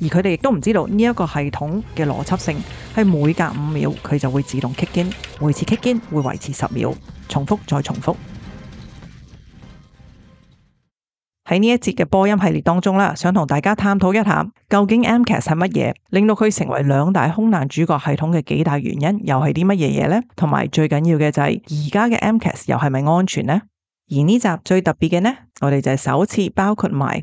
而佢哋亦都唔知道呢一个系统嘅逻辑性系每隔五秒佢就会自动 in，每次 kick in 会维持十秒，重复再重复。喺呢一节嘅播音系列当中啦，想同大家探讨一下，究竟 m c a s 系乜嘢，令到佢成为两大空难主角系统嘅几大原因，又系啲乜嘢嘢呢？同埋最紧要嘅就系而家嘅 m c a s 又系咪安全呢？而呢集最特别嘅呢，我哋就系首次包括埋。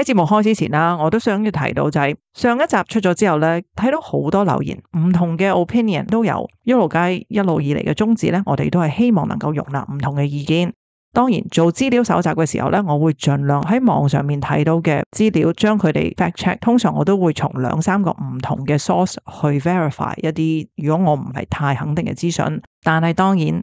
喺节目开始前啦，我都想要提到就系上一集出咗之后咧，睇到好多留言，唔同嘅 opinion 都有。一路街一路以嚟嘅宗旨咧，我哋都系希望能够容纳唔同嘅意见。当然做资料搜集嘅时候咧，我会尽量喺网上面睇到嘅资料，将佢哋 fact check。通常我都会从两三个唔同嘅 source 去 verify 一啲，如果我唔系太肯定嘅资讯。但系当然。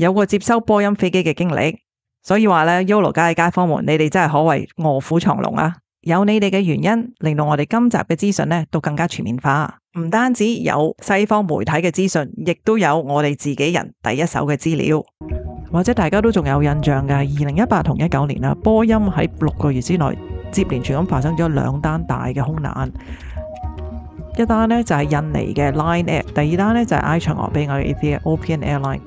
有过接收波音飞机嘅经历，所以话咧，Ulo 街嘅街坊们，你哋真系可谓卧虎藏龙啊！有你哋嘅原因，令到我哋今集嘅资讯咧都更加全面化，唔单止有西方媒体嘅资讯，亦都有我哋自己人第一手嘅资料。或者大家都仲有印象嘅，二零一八同一九年啊，波音喺六个月之内接连全咁发生咗两单大嘅空难，一单咧就系印尼嘅 Line Air，第二单咧就系埃塞俄比亚嘅 Ethiopian Airline。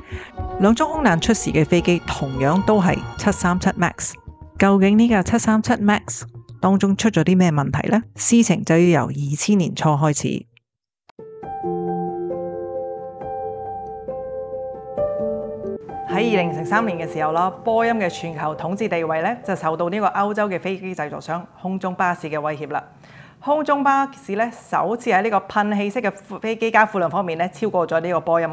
两宗空难出事嘅飞机同样都系七三七 MAX，究竟呢架七三七 MAX 当中出咗啲咩问题呢？事情就要由二千年初开始。喺二零零三年嘅时候啦，波音嘅全球统治地位咧就受到呢个欧洲嘅飞机制造商空中巴士嘅威胁啦。空中巴士咧首次喺呢个喷气式嘅飞机加负量方面咧超过咗呢个波音。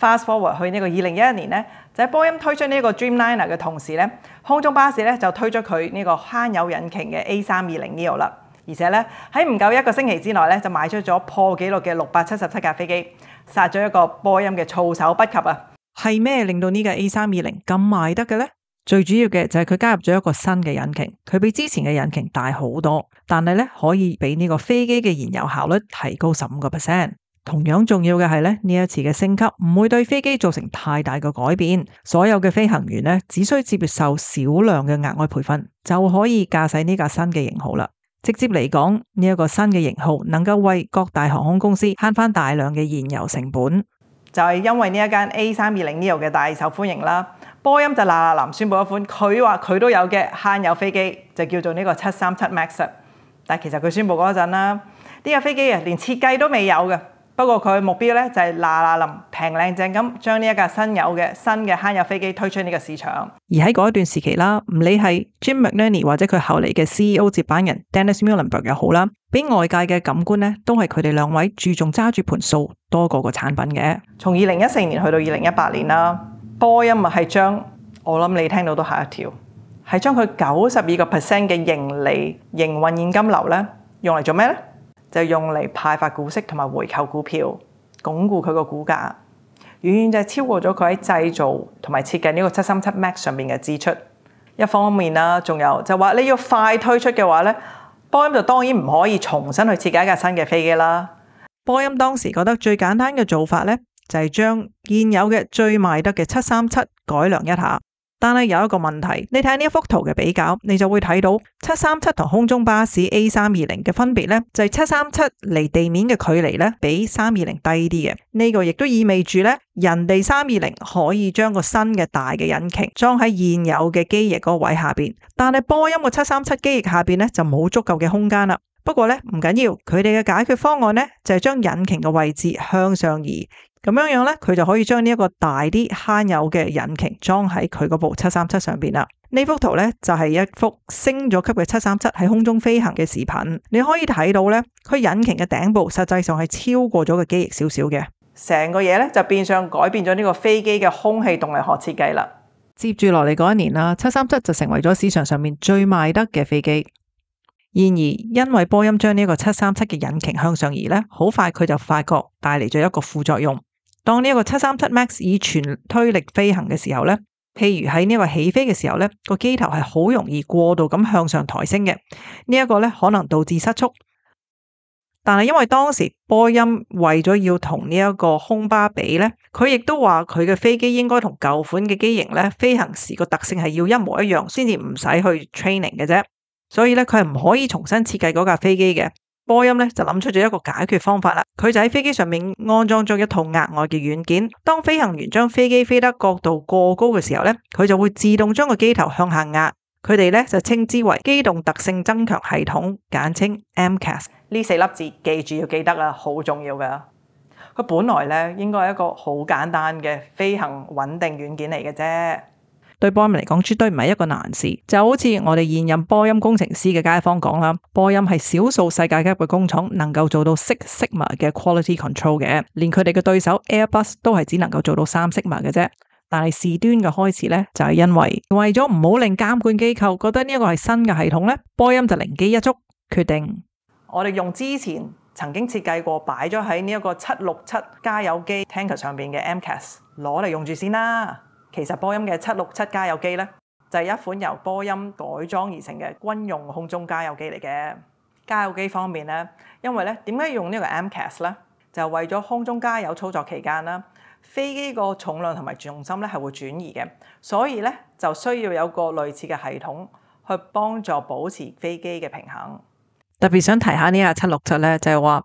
Fast forward 去呢個二零一一年呢，就喺波音推出呢個 Dreamliner 嘅同時呢，空中巴士咧就推出佢呢個慳油引擎嘅 A 三二零 ER 啦，而且呢，喺唔夠一個星期之內呢，就賣出咗破紀錄嘅六百七十七架飛機，殺咗一個波音嘅措手不及啊！係咩令到呢架 A 三二零咁賣得嘅呢？最主要嘅就係佢加入咗一個新嘅引擎，佢比之前嘅引擎大好多，但係咧可以俾呢個飛機嘅燃油效率提高十五個 percent。同樣重要嘅係咧，呢一次嘅升級唔會對飛機造成太大嘅改變，所有嘅飛行員咧只需接受少量嘅額外培訓就可以駕駛呢架新嘅型號啦。直接嚟講，呢一個新嘅型號能夠為各大航空公司慳翻大量嘅燃油成本。就係因為呢一間 A 三二零呢 o 嘅大受歡迎啦，波音就嗱嗱临宣布一款佢話佢都有嘅慳油飛機，就叫做呢個七三七 Max。但其實佢宣佈嗰陣啦，呢架飛機啊連設計都未有嘅。不過佢目標咧就係嗱嗱臨平靚正咁將呢一架新有嘅新嘅慳油飛機推出呢個市場。而喺嗰一段時期啦，唔理係 Jim m c n e n n e y 或者佢後嚟嘅 CEO 接班人 Dennis m i l e n b u r g 又好啦，俾外界嘅感官咧，都係佢哋兩位注重揸住盤數多過個產品嘅。從二零一四年去到二零一八年啦，波音啊係將我諗你聽到都嚇一跳，係將佢九十二個 percent 嘅盈利營運現金流咧用嚟做咩咧？就用嚟派發股息同埋回購股票，鞏固佢個股價，遠遠就係超過咗佢喺製造同埋設計呢個七三七 MAX 上面嘅支出。一方面啦，仲有就話你要快推出嘅話咧，波音就當然唔可以重新去設計一架新嘅飛機啦。波音當時覺得最簡單嘅做法咧，就係將現有嘅最賣得嘅七三七改良一下。但系有一个问题，你睇呢一幅图嘅比较，你就会睇到七三七同空中巴士 A 三二零嘅分别咧，就系七三七离地面嘅距离咧比三二零低啲嘅。呢个亦都意味住咧，人哋三二零可以将个新嘅大嘅引擎装喺现有嘅机翼个位下边，但系波音嘅七三七机翼下边咧就冇足够嘅空间啦。不过咧唔紧要，佢哋嘅解决方案咧就系将引擎嘅位置向上移。咁样样咧，佢就可以将呢一个大啲悭油嘅引擎装喺佢嗰部七三七上边啦。呢幅图咧就系一幅升咗级嘅七三七喺空中飞行嘅视频。你可以睇到咧，佢引擎嘅顶部实际上系超过咗个机翼少少嘅，成个嘢咧就变相改变咗呢个飞机嘅空气动力学设计啦。接住落嚟嗰一年啦，七三七就成为咗市场上面最卖得嘅飞机。然而，因为波音将呢个七三七嘅引擎向上移咧，好快佢就发觉带嚟咗一个副作用。当呢一个七三七 max 以全推力飞行嘅时候咧，譬如喺呢个起飞嘅时候咧，个机头系好容易过度咁向上抬升嘅，呢一个咧可能导致失速。但系因为当时波音为咗要同呢一个空巴比咧，佢亦都话佢嘅飞机应该同旧款嘅机型咧飞行时个特性系要一模一样，先至唔使去 training 嘅啫。所以咧佢系唔可以重新设计嗰架飞机嘅。波音咧就谂出咗一个解决方法啦，佢就喺飞机上面安装咗一套额外嘅软件，当飞行员将飞机飞得角度过高嘅时候咧，佢就会自动将个机头向下压，佢哋咧就称之为机动特性增强系统，简称 m c a s 呢四粒字记住要记得啊，好重要噶。佢本来咧应该系一个好简单嘅飞行稳定软件嚟嘅啫。对波音嚟讲，绝对唔系一个难事，就好似我哋现任波音工程师嘅街坊讲啦，波音系少数世界级嘅工厂能够做到 six sigma 嘅 quality control 嘅，连佢哋嘅对手 Airbus 都系只能够做到三 sigma 嘅啫。但系事端嘅开始咧，就系因为为咗唔好令监管机构觉得呢一个系新嘅系统咧，波音就灵机一触，决定我哋用之前曾经设计过摆咗喺呢一个七六七加油机 tanker 上边嘅 MCAS 攞嚟用住先啦。其實波音嘅七六七加油機呢，就係一款由波音改裝而成嘅軍用空中加油機嚟嘅。加油機方面呢，因為呢點解用呢個 MCAST 就係為咗空中加油操作期間啦，飛機個重量同埋重心呢係會轉移嘅，所以呢就需要有個類似嘅系統去幫助保持飛機嘅平衡。特別想提下呢架七六七呢，就係話。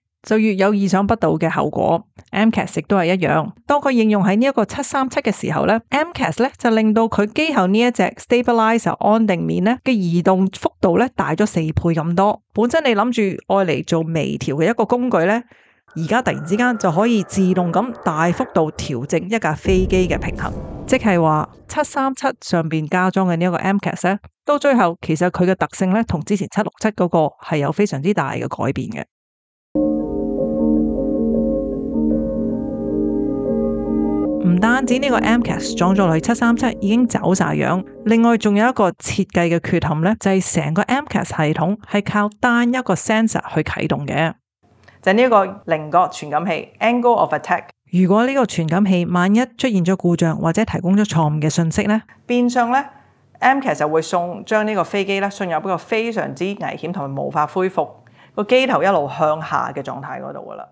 就越有意想不到嘅后果。m c a s 亦都系一样。当佢应用喺呢一个七三七嘅时候咧 m c a s 咧就令到佢机后呢一只 stabilizer 安定面咧嘅移动幅度咧大咗四倍咁多。本身你谂住爱嚟做微调嘅一个工具咧，而家突然之间就可以自动咁大幅度调整一架飞机嘅平衡，即系话七三七上边加装嘅呢一个 m c a s 咧，到最后其实佢嘅特性咧同之前七六七嗰个系有非常之大嘅改变嘅。指呢个 m c a s 撞咗雷七三七已经走晒样，另外仲有一个设计嘅缺陷咧，就系成个 m c a s 系统系靠单一个 sensor 去启动嘅，就呢个灵角传感器 angle of attack。如果呢个传感器万一出现咗故障或者提供咗错误嘅信息咧，变相咧 m c a s 就会送将呢个飞机咧，进入一个非常之危险同埋无法恢复个机头一路向下嘅状态嗰度噶啦。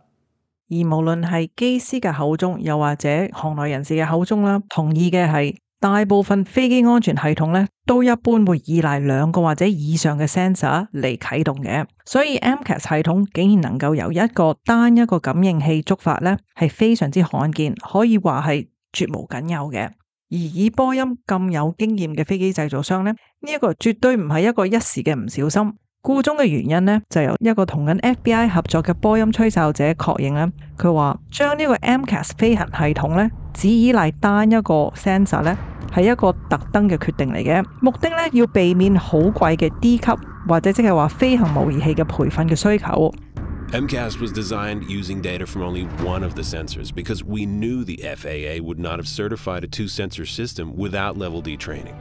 而无论系机师嘅口中，又或者行内人士嘅口中啦，同意嘅系大部分飞机安全系统咧，都一般会依赖两个或者以上嘅 sensor 嚟启动嘅。所以 Mcat 系统竟然能够由一个单一个感应器触发咧，系非常之罕见，可以话系绝无仅有嘅。而以波音咁有经验嘅飞机制造商咧，呢一个绝对唔系一个一时嘅唔小心。故中嘅原因呢，就由一个同紧 FBI 合作嘅波音吹哨者确认啦。佢话将呢个 MCAS 飞行系统呢，只依赖单一个 sensor 呢，系一个特登嘅决定嚟嘅。目的呢，要避免好贵嘅 D 级或者即系话飞行模拟器嘅培训嘅需求。MCAS was designed using data from only one of the sensors because we knew the FAA would not have certified a two-sensor system without level D training.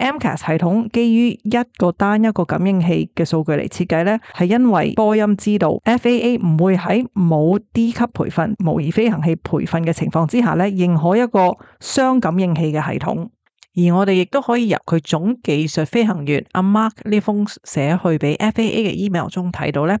m c a s 系统基于一个单一个感应器嘅数据嚟设计咧，系因为波音知道 F A A 唔会喺冇 D 级培训模拟飞行器培训嘅情况之下咧，认可一个双感应器嘅系统。而我哋亦都可以入佢总技术飞行员阿 Mark 呢封写去俾 F A A 嘅 email 中睇到咧。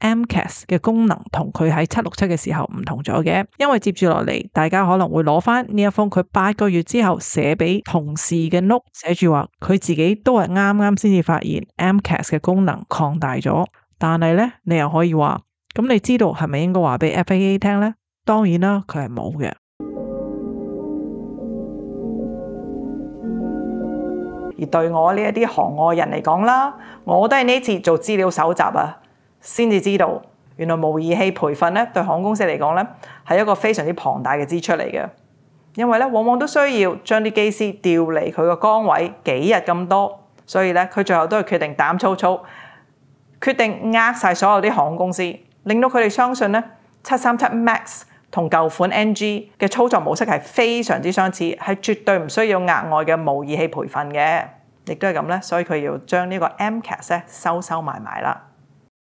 m c a s 嘅功能同佢喺七六七嘅时候唔同咗嘅，因为接住落嚟，大家可能会攞翻呢一封佢八个月之后写俾同事嘅 note，写住话佢自己都系啱啱先至发现 m c a s 嘅功能扩大咗，但系咧你又可以话，咁你知道系咪应该话俾 FAA 听咧？当然啦，佢系冇嘅。而对我呢一啲行外人嚟讲啦，我都系呢次做资料搜集啊。先至知道原來無儀器培訓咧，對航空公司嚟講咧係一個非常之龐大嘅支出嚟嘅。因為咧往往都需要將啲機師調離佢個崗位幾日咁多，所以咧佢最後都係決定膽粗粗，決定壓晒所有啲航空公司，令到佢哋相信咧七三七 MAX 同舊款 NG 嘅操作模式係非常之相似，係絕對唔需要額外嘅無儀器培訓嘅。亦都係咁咧，所以佢要將呢個 MCAS 咧收收埋埋啦。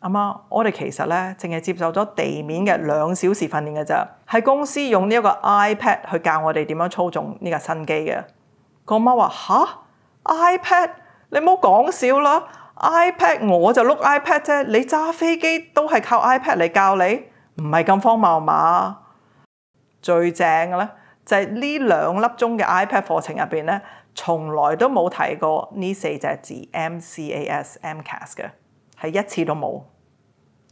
阿媽，我哋其實咧，淨係接受咗地面嘅兩小時訓練嘅咋，喺公司用呢一個 iPad 去教我哋點樣操縱呢架新機嘅。個媽話：吓 i p a d 你唔好講笑啦！iPad 我就碌 iPad 啫，你揸飛機都係靠 iPad 嚟教你，唔係咁荒謬嘛？最正嘅咧，就係呢兩粒鐘嘅 iPad 課程入邊咧，從來都冇提過呢四隻字 MCA S MCAST 嘅。係一次都冇，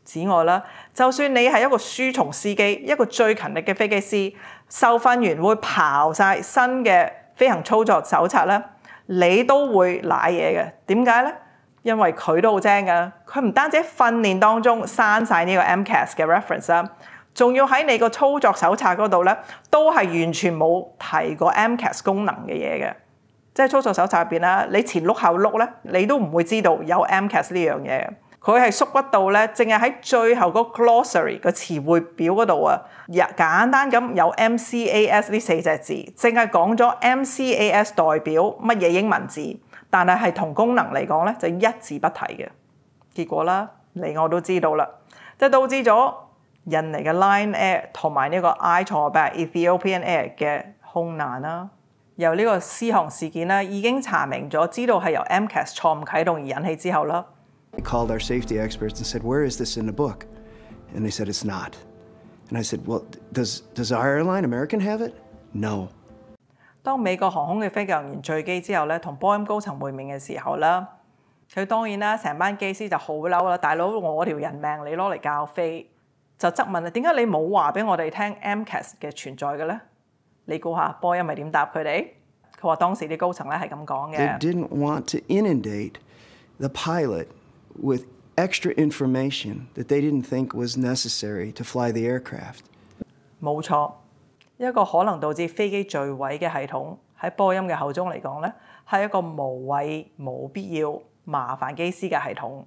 此外啦，就算你係一個書蟲司機，一個最勤力嘅飛機師，受訓員會刨晒新嘅飛行操作手冊咧，你都會賴嘢嘅。點解咧？因為佢都好精噶，佢唔單止喺訓練當中刪晒呢個 m c a s 嘅 reference 啦，仲要喺你個操作手冊嗰度咧，都係完全冇提過 m c a s 功能嘅嘢嘅。即係操作手冊入邊啦，你前碌後碌咧，你都唔會知道有 MCAS 呢樣嘢。佢係縮骨到咧，淨係喺最後個 glossary 個詞彙表嗰度啊，簡單咁有 MCAS 呢四隻字，淨係講咗 MCAS 代表乜嘢英文字，但係係同功能嚟講咧就一字不提嘅結果啦。你我都知道啦，即係導致咗印尼嘅 Line Air 同埋呢個 I 塞俄 Ethiopian Air 嘅空難啦。由呢個私航事件咧，已經查明咗知道係由 Mcast 錯誤啟動而引起之後咯。We called our safety experts and said, where is this in the book? And they said it's not. And I said, well, does does our airline, American, have it? No. 當美國航空嘅飛行突然墜機之後咧，同波音高層會面嘅時候啦，佢當然啦，成班機師就好嬲啦！大佬，我條人命你攞嚟教飛，就質問啦，點解你冇話俾我哋聽 m c a s 嘅存在嘅咧？你估下波音系點答佢哋？佢話當時啲高層咧係咁講嘅。They didn't want to inundate the pilot with extra information that they didn't think was necessary to fly the aircraft。冇錯，一個可能導致飛機墜毀嘅系統，喺波音嘅口中嚟講咧，係一個無謂、冇必要、麻煩機師嘅系統。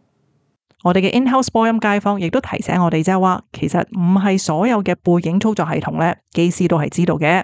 我哋嘅 in-house 波音街坊亦都提醒我哋，即系话其實唔係所有嘅背景操作系統咧，機師都係知道嘅。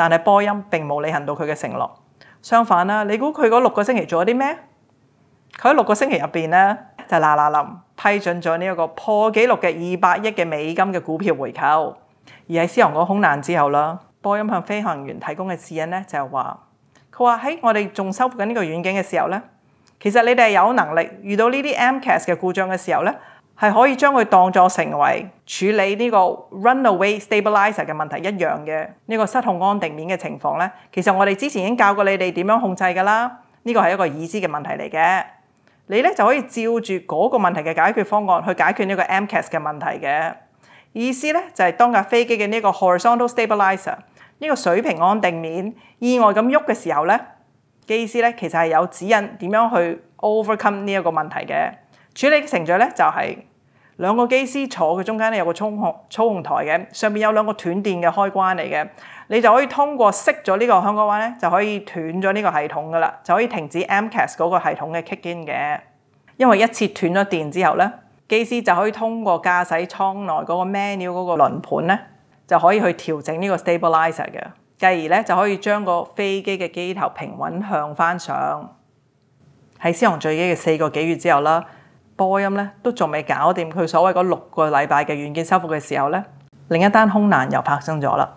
但係波音並冇履行到佢嘅承諾，相反啦，你估佢嗰六個星期做咗啲咩？佢喺六個星期入边咧就嗱嗱冧批准咗呢一個破紀錄嘅二百億嘅美金嘅股票回購，而喺飛航嗰空難之後啦。波音向飛行員提供嘅指引咧就係話，佢話喺我哋仲修復緊呢個软件嘅時候咧，其實你哋系有能力遇到呢啲 MCA s 嘅故障嘅時候咧。係可以將佢當作成為處理呢個 runaway stabilizer 嘅問題一樣嘅呢個失控安定面嘅情況呢其實我哋之前已經教過你哋點樣控制㗎啦。呢個係一個已知嘅問題嚟嘅，你呢就可以照住嗰個問題嘅解決方案去解決呢個 MCAS 嘅問題嘅意思呢，就係當架飛機嘅呢個 horizontal stabilizer 呢個水平安定面意外咁喐嘅時候呢，機師呢其實係有指引點樣去 overcome 呢一個問題嘅處理程序呢，就係。兩個機師坐嘅中間咧有個操控操控台嘅，上面有兩個斷電嘅開關嚟嘅，你就可以通過熄咗呢個香港話咧，就可以斷咗呢個系統噶啦，就可以停止 Mcast 嗰個系統嘅 kick in 嘅。因為一切斷咗電之後咧，機師就可以通過駕駛艙內嗰個 m e n u 嗰個輪盤咧，就可以去調整呢個 stabilizer 嘅，繼而咧就可以將個飛機嘅機頭平穩向翻上。喺消防墜機嘅四個幾月之後啦。波音咧都仲未搞掂佢所謂嗰六個禮拜嘅軟件修復嘅時候咧，另一單空難又發生咗啦。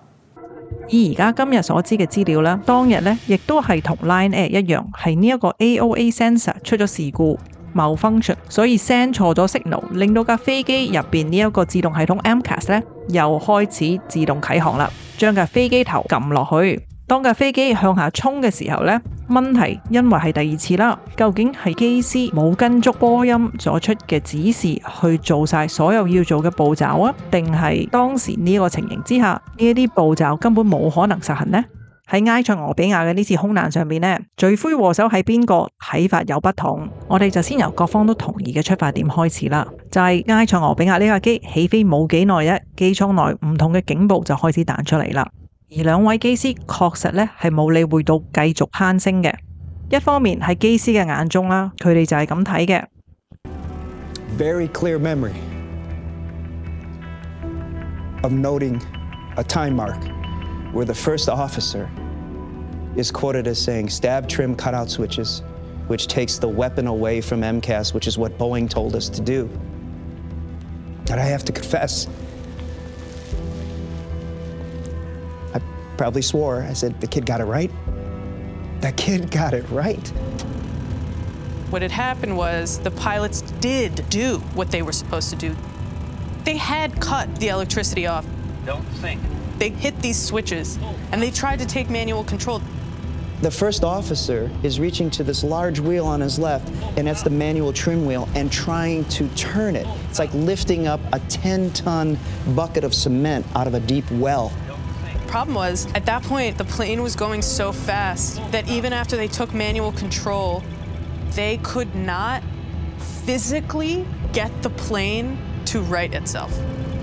以而家今日所知嘅資料咧，當日咧亦都係同 Line a i r 一樣，係呢一個 A O A sensor 出咗事故，某 function 所以 send 錯咗 signal，令到架飛機入边呢一個自動系統 m c a s 咧又開始自動起航啦，將架飛機頭撳落去。当架飞机向下冲嘅时候呢问题因为系第二次啦，究竟系机师冇跟足波音作出嘅指示去做晒所有要做嘅步骤啊，定系当时呢个情形之下，呢一啲步骤根本冇可能实行呢？喺埃塞俄比亚嘅呢次空难上边呢罪魁祸首系边个？睇法有不同，我哋就先由各方都同意嘅出发点开始啦。就系埃塞俄比亚呢架机起飞冇几耐，一机舱内唔同嘅警报就开始弹出嚟啦。Very clear memory of noting a time mark where the first officer is quoted as saying stab trim cutout switches, which takes the weapon away from MCAS, which is what Boeing told us to do. And I have to confess, proudly swore. I said, the kid got it right. The kid got it right. What had happened was the pilots did do what they were supposed to do. They had cut the electricity off. Don't think. They hit these switches and they tried to take manual control. The first officer is reaching to this large wheel on his left, and that's the manual trim wheel, and trying to turn it. It's like lifting up a 10 ton bucket of cement out of a deep well problem was, at that point, the plane was going so fast that even after they took manual control, they could not physically get the plane to right itself.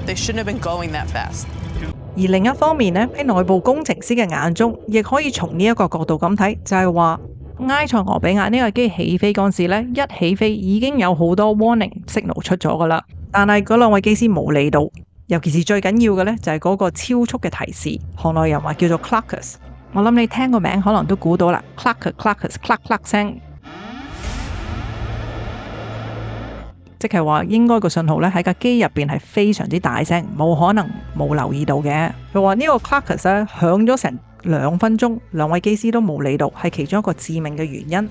They shouldn't have been going that fast. 而另一方面呢，喺內部工程師嘅眼中，亦可以從呢一個角度咁睇，就係話埃塞俄比亞呢個機起飛嗰陣時咧，一起飛已經有好多 warning signal 出咗噶啦，但係嗰兩位機師冇理到，尤其是最緊要嘅呢，就係嗰個超速嘅提示，行内人話叫做 c l a c k e r s 我諗你聽個名可能都估到啦 c l a c k e r s c l a c k e r s c k 声，即係話應該個信號呢喺架機入边係非常之大聲，冇可能冇留意到嘅。佢話呢個 c l a c k e r s 咧響咗成兩分鐘，兩位機師都冇理到，係其中一個致命嘅原因。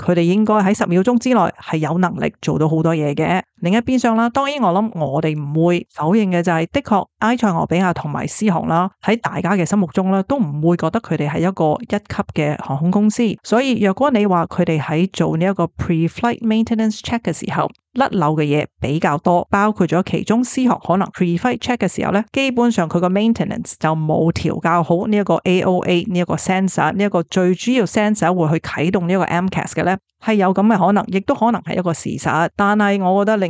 佢哋应该喺十秒钟之内系有能力做到好多嘢嘅。另一邊相啦，當然我諗我哋唔會否認嘅就係，的確埃塞俄比亞同埋斯航啦，喺大家嘅心目中咧，都唔會覺得佢哋係一個一級嘅航空公司。所以若果你話佢哋喺做呢一個 pre-flight maintenance check 嘅時候，甩漏嘅嘢比較多，包括咗其中斯航可能 pre-flight check 嘅時候咧，基本上佢個 maintenance 就冇調校好呢一個 AOA 呢一個 sensor，呢一個最主要 sensor 會去啟動呢一個 MCAS 嘅咧，係有咁嘅可能，亦都可能係一個事實。但係我覺得另。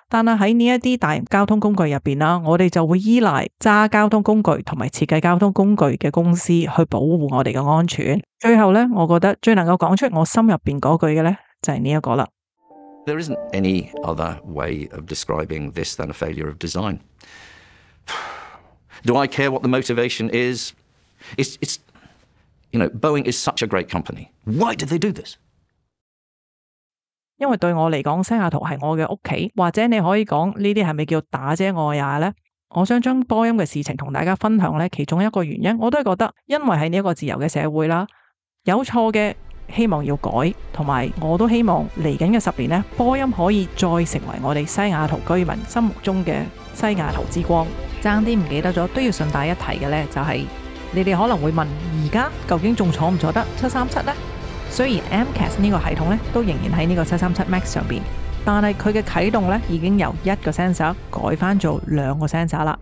但系喺呢一啲大型交通工具入边啦，我哋就会依赖揸交通工具同埋设计交通工具嘅公司去保护我哋嘅安全。最后咧，我觉得最能够讲出我心入边嗰句嘅咧，就系呢一个啦。There isn't any other way of describing this than a failure of design. Do I care what the motivation is? It's it's you know Boeing is such a great company. Why did they do this? 因为对我嚟讲，西雅图系我嘅屋企，或者你可以讲呢啲系咪叫打姐我也呢？我想将波音嘅事情同大家分享呢其中一个原因我都系觉得，因为喺呢一个自由嘅社会啦，有错嘅希望要改，同埋我都希望嚟紧嘅十年呢，波音可以再成为我哋西雅图居民心目中嘅西雅图之光。争啲唔记得咗都要顺带一提嘅呢，就系你哋可能会问，而家究竟仲坐唔坐得七三七呢？」虽然 m c a s 呢个系统咧，都仍然喺呢个七三七 Max 上边，但系佢嘅启动咧，已经由一个 sensor 改翻做两个 sensor 啦。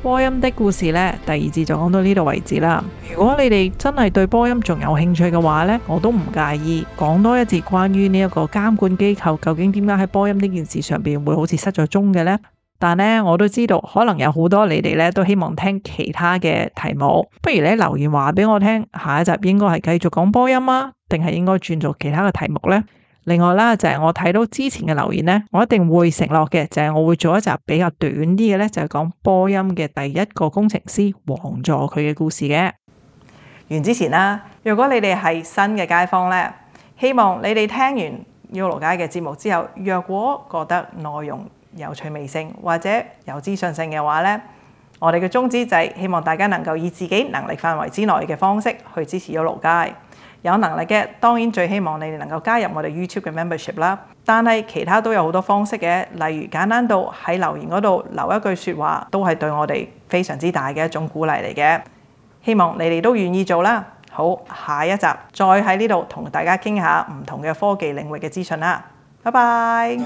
波音的故事咧，第二节就讲到呢度为止啦。如果你哋真系对波音仲有兴趣嘅话咧，我都唔介意讲多一节关于呢一个监管机构究竟点解喺波音呢件事上边会好似失咗踪嘅咧。但咧，我都知道可能有好多你哋咧都希望听其他嘅题目，不如咧留言话俾我听，下一集应该系继续讲波音啊，定系应该转做其他嘅题目咧？另外啦，就系我睇到之前嘅留言咧，我一定会承诺嘅，就系我会做一集比较短啲嘅咧，就系讲波音嘅第一个工程师王助佢嘅故事嘅。完之前啦，若果你哋系新嘅街坊咧，希望你哋听完要罗街嘅节目之后，若果觉得内容，有趣味性或者有資訊性嘅話呢我哋嘅宗旨就希望大家能夠以自己能力範圍之內嘅方式去支持咗盧街。有能力嘅當然最希望你哋能夠加入我哋 YouTube 嘅 Membership 啦。但係其他都有好多方式嘅，例如簡單到喺留言嗰度留一句説話，都係對我哋非常之大嘅一種鼓勵嚟嘅。希望你哋都願意做啦。好，下一集再喺呢度同大家傾下唔同嘅科技領域嘅資訊啦。拜拜。